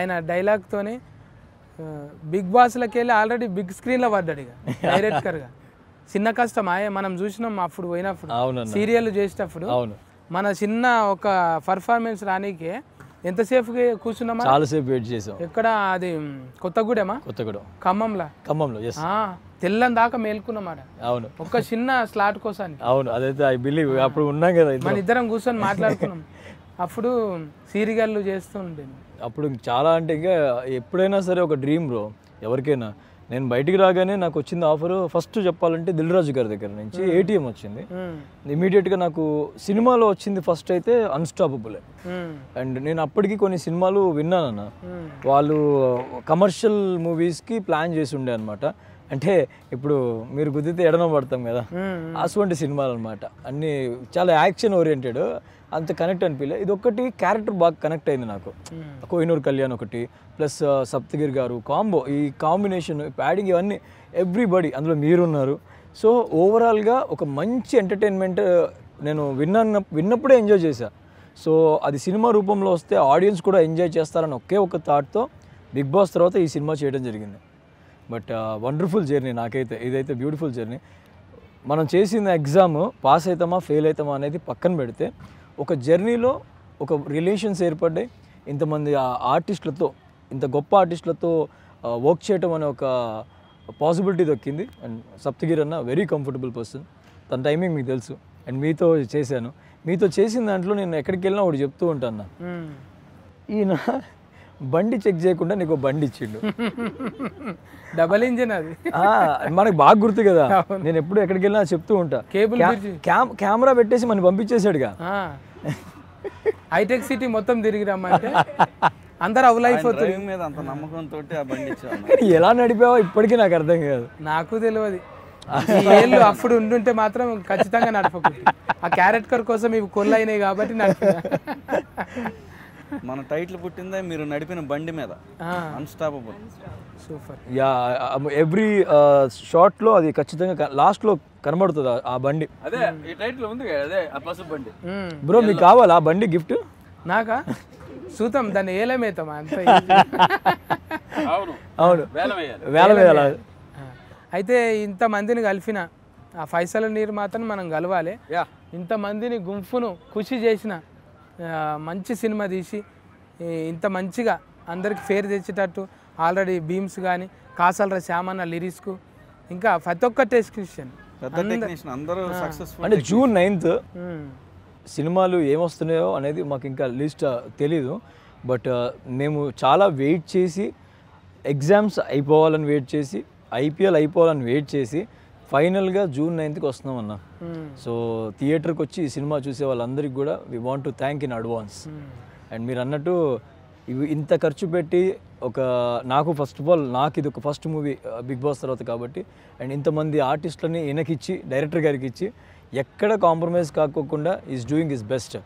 ఆయన డైలాగ్తోనే బిగ్ బాస్లకి వెళ్ళి already big స్క్రీన్లో పడ్డాడు ఇక డైరెక్టర్గా చిన్న కష్టం ఆయే మనం చూసినాం అప్పుడు పోయినప్పుడు సీరియల్ చేసేటప్పుడు మన చిన్న ఒక పర్ఫార్మెన్స్ రానికే ఎంతసేపు కూర్చున్నామా చాలాసేపు వెయిట్ చేసాం ఎక్కడ అది కొత్తగూడెమా కొత్తగూడెం ఖమ్మంలో ఖమ్మంలో తెల్లం దాకా మేల్కున్నామాట అవును ఒక చిన్న స్లాట్ కోసం అవును అదైతే ఐ బిలీవ్ అప్పుడు ఉన్నాం కదా మన ఇద్దరం కూర్చొని మాట్లాడుకున్నాం అప్పుడు సీరియల్లు చేస్తూ ఉండేది అప్పుడు చాలా అంటే ఇంకా ఎప్పుడైనా సరే ఒక డ్రీమ్ బ్రో ఎవరికైనా నేను బయటికి రాగానే నాకు వచ్చింది ఆఫర్ ఫస్ట్ చెప్పాలంటే రాజు గారి దగ్గర నుంచి ఏటీఎం వచ్చింది ఇమీడియట్గా నాకు సినిమాలో వచ్చింది ఫస్ట్ అయితే అన్స్టాపబుల్ అండ్ నేను అప్పటికి కొన్ని సినిమాలు విన్నానన్న వాళ్ళు కమర్షియల్ మూవీస్కి ప్లాన్ చేసి ఉండే అనమాట అంటే ఇప్పుడు మీరు గుద్దితే ఎడమ పడతాం కదా అటువంటి సినిమాలు అనమాట అన్ని చాలా యాక్షన్ ఓరియంటెడ్ అంత కనెక్ట్ అనిపించలేదు ఇది ఒకటి క్యారెక్టర్ బాగా కనెక్ట్ అయింది నాకు కోహినూర్ కళ్యాణ్ ఒకటి ప్లస్ సప్తగిరి గారు కాంబో ఈ కాంబినేషన్ ప్యాడింగ్ ఇవన్నీ ఎవ్రీబడి అందులో మీరున్నారు సో ఓవరాల్గా ఒక మంచి ఎంటర్టైన్మెంట్ నేను విన్న విన్నప్పుడే ఎంజాయ్ చేశాను సో అది సినిమా రూపంలో వస్తే ఆడియన్స్ కూడా ఎంజాయ్ చేస్తారని ఒకే ఒక థాట్తో బిగ్ బాస్ తర్వాత ఈ సినిమా చేయడం జరిగింది బట్ వండర్ఫుల్ జర్నీ నాకైతే ఇదైతే బ్యూటిఫుల్ జర్నీ మనం చేసిన ఎగ్జామ్ పాస్ అవుతామా ఫెయిల్ అవుతామా అనేది పక్కన పెడితే ఒక జర్నీలో ఒక రిలేషన్స్ ఏర్పడ్డాయి ఇంతమంది ఆర్టిస్టులతో ఇంత గొప్ప ఆర్టిస్టులతో వర్క్ చేయటం అనే ఒక పాసిబిలిటీ దొక్కింది అండ్ సప్తగిరి అన్న వెరీ కంఫర్టబుల్ పర్సన్ తన టైమింగ్ మీకు తెలుసు అండ్ మీతో చేశాను మీతో చేసిన దాంట్లో నేను ఎక్కడికి వెళ్ళినా ఒకటి చెప్తూ ఉంటాను ఈయన బండి చెక్ చేయకుండా నీకు బండి ఇచ్చిండు డబల్ ఇంజిన్ అది మనకు బాగా గుర్తు కదా నేను ఎప్పుడు ఎక్కడికి వెళ్ళినా చెప్తూ ఉంటా కేబుల్ కెమెరా పెట్టేసి మనం పంపించేసాడుగా హైటెక్ సిటీ మొత్తం తిరిగి రమ్మంటే అందరు అవులైపోతుంది మీద అంత ఆ బండి ఎలా నడిపావో ఇప్పటికీ నాకు అర్థం కాదు నాకు తెలియదు ఏళ్ళు అప్పుడు ఉండుంటే మాత్రం ఖచ్చితంగా నడపకూడదు ఆ క్యారెట్ కర్ కోసం ఇవి కొల్లైనాయి కాబట్టి నడిపి మన టైటిల్ పుట్టిందే మీరు నడిపిన బండి మీద unstoppable super yeah every short లో అది ఖచ్చితంగా లాస్ట్ లో కనబడుతుంది ఆ బండి అదే ఈ టైటిల్ ఉంది కదా అదే ఆ బండి బ్రో మీకు కావాలి ఆ బండి గిఫ్ట్ నాకా సూతం దాన్ని ఏలమేతామా అంత అవును అవును వేలమేయాలి అయితే ఇంతమందిని కలిపిన ఆ ఫైసల నీరు మాత్రం మనం కలవాలి ఇంతమందిని గుంపును కృషి చేసిన మంచి సినిమా తీసి ఇంత మంచిగా అందరికి ఫేర్ తెచ్చేటట్టు ఆల్రెడీ భీమ్స్ కానీ కాసలరా శ్యామన్న లిరిక్స్కు ఇంకా ప్రతి ఒక్క టెస్క్రిప్షన్ అంటే జూన్ నైన్త్ సినిమాలు ఏమొస్తున్నాయో అనేది మాకు ఇంకా లిస్ట్ తెలీదు బట్ మేము చాలా వెయిట్ చేసి ఎగ్జామ్స్ అయిపోవాలని వెయిట్ చేసి ఐపీఎల్ అయిపోవాలని వెయిట్ చేసి ఫైనల్గా జూన్ నైన్త్కి వస్తున్నాం అన్న hmm. సో థియేటర్కి వచ్చి ఈ సినిమా చూసే వాళ్ళందరికీ కూడా we want to thank in advance and మీరు అన్నట్టు ఇవి ఇంత ఖర్చు పెట్టి ఒక నాకు ఫస్ట్ ఆఫ్ ఆల్ నాకు ఇది ఒక first movie uh, Bigg Boss తర్వాత కాబట్టి అండ్ ఇంతమంది ఆర్టిస్టులని వెనకిచ్చి డైరెక్టర్ గారికి ఇచ్చి ఎక్కడ కాంప్రమైజ్ కాకోకుండా ఈజ్ డూయింగ్ ఇస్ బెస్ట్